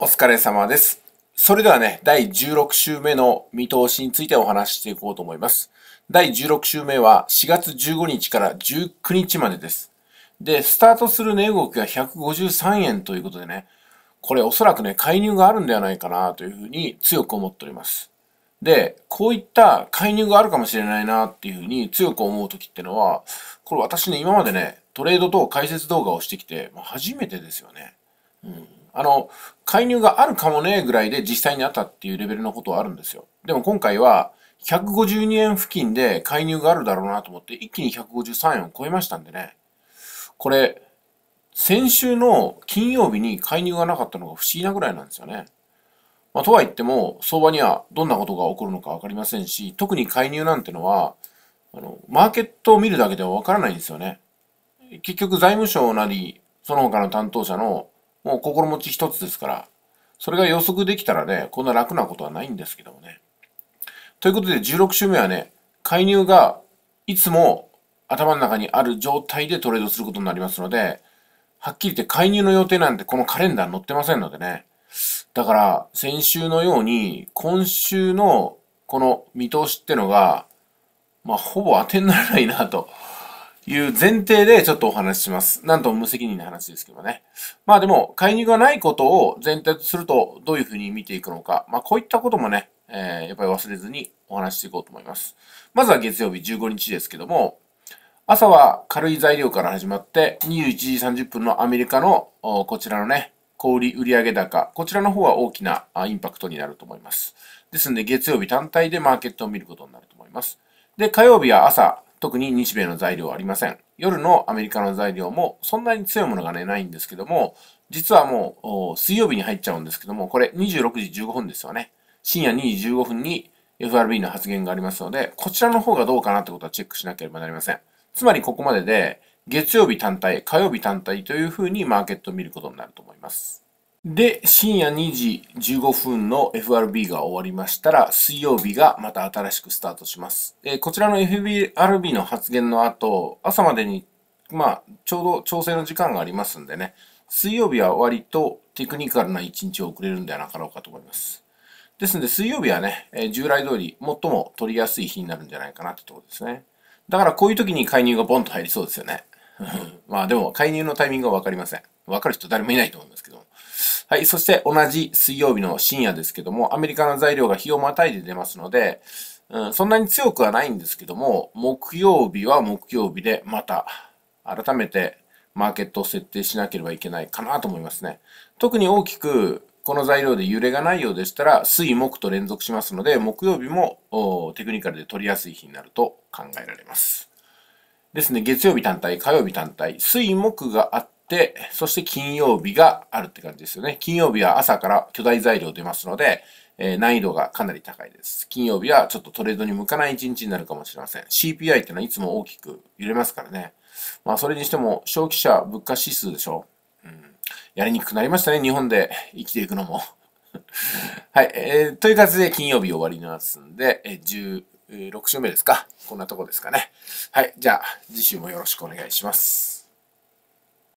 お疲れ様です。それではね、第16週目の見通しについてお話していこうと思います。第16週目は4月15日から19日までです。で、スタートする値動きが153円ということでね、これおそらくね、介入があるんではないかなというふうに強く思っております。で、こういった介入があるかもしれないなっていうふうに強く思う時ってのは、これ私ね、今までね、トレードと解説動画をしてきて、初めてですよね。うんあの、介入があるかもねぐらいで実際にあったっていうレベルのことはあるんですよ。でも今回は、152円付近で介入があるだろうなと思って、一気に153円を超えましたんでね。これ、先週の金曜日に介入がなかったのが不思議なぐらいなんですよね。まあ、とはいっても、相場にはどんなことが起こるのかわかりませんし、特に介入なんてのは、あの、マーケットを見るだけではわからないんですよね。結局財務省なり、その他の担当者のもう心持ち一つですから、それが予測できたらね、こんな楽なことはないんですけどもね。ということで16週目はね、介入がいつも頭の中にある状態でトレードすることになりますので、はっきり言って介入の予定なんてこのカレンダー載ってませんのでね。だから先週のように今週のこの見通しってのが、まあほぼ当てにならないなという前提でちょっとお話しします。なんと無責任な話ですけどね。まあでも、介入がないことを前提とするとどういうふうに見ていくのか。まあこういったこともね、えー、やっぱり忘れずにお話していこうと思います。まずは月曜日15日ですけども、朝は軽い材料から始まって、21時30分のアメリカのこちらのね、小売売上高、こちらの方は大きなインパクトになると思います。ですので、月曜日単体でマーケットを見ることになると思います。で、火曜日は朝、特に日米の材料はありません。夜のアメリカの材料もそんなに強いものがね、ないんですけども、実はもう水曜日に入っちゃうんですけども、これ26時15分ですよね。深夜2時15分に FRB の発言がありますので、こちらの方がどうかなってことはチェックしなければなりません。つまりここまでで、月曜日単体、火曜日単体というふうにマーケットを見ることになると思います。で、深夜2時15分の FRB が終わりましたら、水曜日がまた新しくスタートします。えー、こちらの FRB の発言の後、朝までに、まあ、ちょうど調整の時間がありますんでね、水曜日は割とテクニカルな一日を遅れるんではなかろうかと思います。ですので、水曜日はね、えー、従来通り、最も取りやすい日になるんじゃないかなってところですね。だからこういう時に介入がボンと入りそうですよね。まあでも、介入のタイミングはわかりません。わかる人誰もいないと思いますけども。はい。そして同じ水曜日の深夜ですけども、アメリカの材料が日をまたいで出ますので、うん、そんなに強くはないんですけども、木曜日は木曜日でまた改めてマーケットを設定しなければいけないかなと思いますね。特に大きくこの材料で揺れがないようでしたら、水木と連続しますので、木曜日もテクニカルで取りやすい日になると考えられます。ですね、月曜日単体、火曜日単体、水木があっで、そして金曜日があるって感じですよね。金曜日は朝から巨大材料出ますので、えー、難易度がかなり高いです。金曜日はちょっとトレードに向かない一日になるかもしれません。CPI ってのはいつも大きく揺れますからね。まあそれにしても消費者物価指数でしょ。うん。やりにくくなりましたね、日本で生きていくのも。はい、えー、という感じで金曜日終わりますんで、えー、16週目ですかこんなとこですかね。はい、じゃあ次週もよろしくお願いします。